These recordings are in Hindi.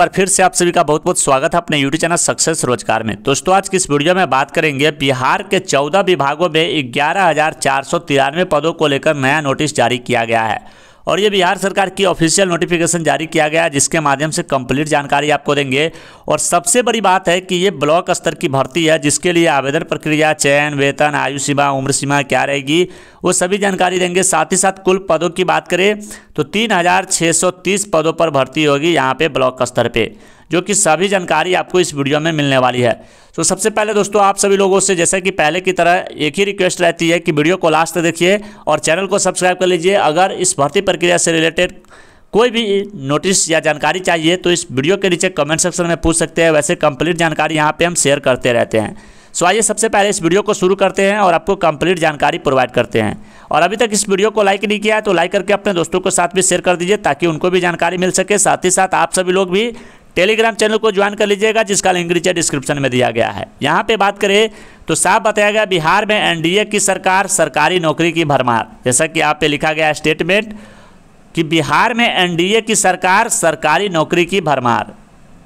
पर फिर से आप सभी का बहुत बहुत स्वागत है अपने यूट्यूब चैनल सक्सेस रोजगार में दोस्तों आज की इस वीडियो में बात करेंगे बिहार के 14 विभागों में ग्यारह पदों को लेकर नया नोटिस जारी किया गया है और ये बिहार सरकार की ऑफिशियल नोटिफिकेशन जारी किया गया जिसके माध्यम से कंप्लीट जानकारी आपको देंगे और सबसे बड़ी बात है कि ये ब्लॉक स्तर की भर्ती है जिसके लिए आवेदन प्रक्रिया चयन वेतन आयु सीमा उम्र सीमा क्या रहेगी वो सभी जानकारी देंगे साथ ही साथ कुल पदों की बात करें तो तीन पदों पर भर्ती होगी यहाँ पर ब्लॉक स्तर पर जो कि सभी जानकारी आपको इस वीडियो में मिलने वाली है तो सबसे पहले दोस्तों आप सभी लोगों से जैसे कि पहले की तरह एक ही रिक्वेस्ट रहती है कि वीडियो को लास्ट तक देखिए और चैनल को सब्सक्राइब कर लीजिए अगर इस भर्ती प्रक्रिया से रिलेटेड कोई भी नोटिस या जानकारी चाहिए तो इस वीडियो के नीचे कमेंट सेक्शन में पूछ सकते हैं वैसे कंप्लीट जानकारी यहाँ पे हम शेयर करते रहते हैं सो आइए सबसे पहले इस वीडियो को शुरू करते हैं और आपको कंप्लीट जानकारी प्रोवाइड करते हैं और अभी तक इस वीडियो को लाइक नहीं किया है तो लाइक करके अपने दोस्तों के साथ भी शेयर कर दीजिए ताकि उनको भी जानकारी मिल सके साथ ही साथ आप सभी लोग भी टेलीग्राम चैनल को ज्वाइन कर लीजिएगा जिसका लिंक नीचे डिस्क्रिप्शन में दिया गया है यहाँ पे बात करें तो साफ बताया गया बिहार में एनडीए की सरकार सरकारी नौकरी की भरमार जैसा कि आप पे लिखा गया स्टेटमेंट कि बिहार में एनडीए की सरकार सरकारी नौकरी की भरमार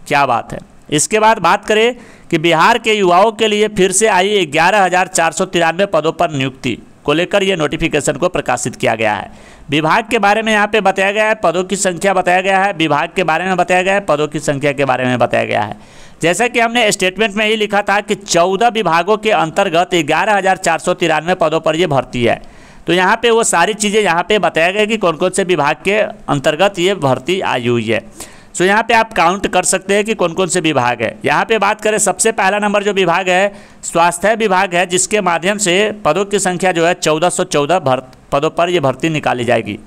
क्या बात है इसके बाद बात करें कि बिहार के युवाओं के लिए फिर से आई ग्यारह पदों पर नियुक्ति को लेकर यह नोटिफिकेशन को प्रकाशित किया गया है विभाग के बारे में यहाँ पे बताया गया है पदों की संख्या बताया गया है विभाग के बारे में बताया गया है पदों की संख्या के बारे में बताया गया है जैसा कि हमने स्टेटमेंट में ही लिखा था कि चौदह विभागों के अंतर्गत ग्यारह पदों पर यह भर्ती है तो यहाँ पे वो सारी चीज़ें यहाँ पे बताया गया कि कौन कौन से विभाग के अंतर्गत ये भर्ती आई हुई है सो so, यहाँ पे आप काउंट कर सकते हैं कि कौन कौन से विभाग है यहाँ पे बात करें सबसे पहला नंबर जो विभाग है स्वास्थ्य विभाग है जिसके माध्यम से पदों की संख्या जो है चौदह सौ चौदह पदों पर ये भर्ती निकाली जाएगी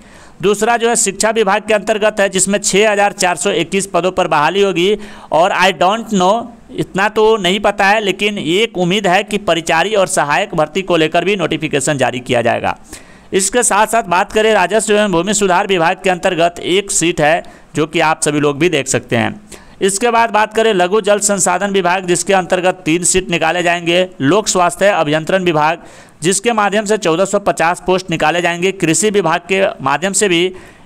दूसरा जो है शिक्षा विभाग के अंतर्गत है जिसमें 6,421 पदों पर बहाली होगी और आई डोंट नो इतना तो नहीं पता है लेकिन एक उम्मीद है कि परिचारी और सहायक भर्ती को लेकर भी नोटिफिकेशन जारी किया जाएगा इसके साथ साथ बात करें राजस्व एवं भूमि सुधार विभाग के अंतर्गत एक सीट है जो कि आप सभी लोग भी देख सकते हैं इसके बाद बात करें लघु जल संसाधन विभाग जिसके अंतर्गत तीन सीट निकाले जाएंगे लोक स्वास्थ्य अभियंत्रण विभाग जिसके माध्यम से 1450 पोस्ट निकाले जाएंगे कृषि विभाग के माध्यम से भी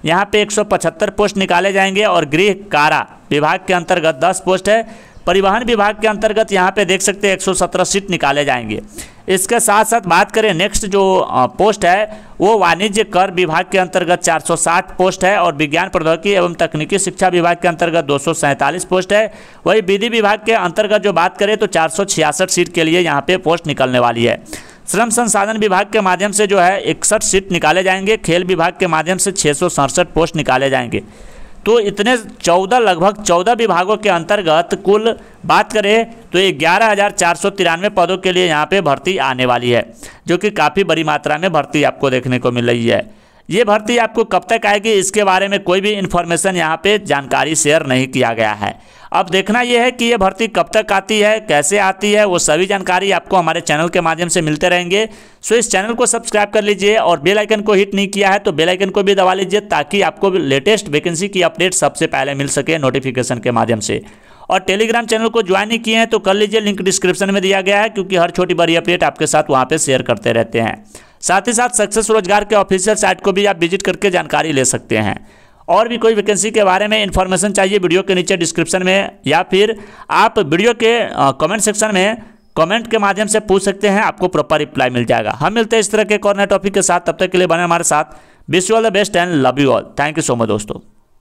यहाँ पे 175 पोस्ट निकाले जाएंगे और गृह कारा विभाग के अंतर्गत 10 पोस्ट है परिवहन विभाग के अंतर्गत यहाँ पे देख सकते हैं 117 सीट निकाले जाएंगे इसके साथ साथ बात करें नेक्स्ट जो पोस्ट है वो वाणिज्य कर विभाग के अंतर्गत 460 पोस्ट है और विज्ञान प्रौद्योगिकी एवं तकनीकी शिक्षा विभाग के अंतर्गत दो पोस्ट है वही विधि विभाग के अंतर्गत जो बात करें तो चार सीट के लिए यहाँ पे पोस्ट निकलने वाली है श्रम संसाधन विभाग के माध्यम से जो है इकसठ सीट निकाले जाएंगे खेल विभाग के माध्यम से छः पोस्ट निकाले जाएंगे तो इतने चौदह लगभग चौदह विभागों के अंतर्गत कुल बात करें तो ये ग्यारह हज़ार चार सौ तिरानवे पदों के लिए यहाँ पे भर्ती आने वाली है जो कि काफ़ी बड़ी मात्रा में भर्ती आपको देखने को मिल रही है ये भर्ती आपको कब तक आएगी इसके बारे में कोई भी इन्फॉर्मेशन यहाँ पे जानकारी शेयर नहीं किया गया है अब देखना यह है कि ये भर्ती कब तक आती है कैसे आती है वो सभी जानकारी आपको हमारे चैनल के माध्यम से मिलते रहेंगे सो इस चैनल को सब्सक्राइब कर लीजिए और बेल आइकन को हिट नहीं किया है तो बेल आइकन को भी दबा लीजिए ताकि आपको लेटेस्ट वैकेंसी की अपडेट सबसे पहले मिल सके नोटिफिकेशन के माध्यम से और टेलीग्राम चैनल को ज्वाइन नहीं किए हैं तो कर लीजिए लिंक डिस्क्रिप्शन में दिया गया है क्योंकि हर छोटी बड़ी अपडेट आपके साथ वहाँ पर शेयर करते रहते हैं साथ ही साथ सक्सेस रोजगार के ऑफिशियल साइट को भी आप विजिट करके जानकारी ले सकते हैं और भी कोई वैकेंसी के बारे में इन्फॉर्मेशन चाहिए वीडियो के नीचे डिस्क्रिप्शन में या फिर आप वीडियो के कमेंट सेक्शन में कमेंट के माध्यम से पूछ सकते हैं आपको प्रॉपर रिप्लाई मिल जाएगा हम मिलते हैं इस तरह के कॉर्नर टॉपिक के साथ तब तक के लिए बने हमारे साथ wish you all the best and love you all thank you so much दोस्तों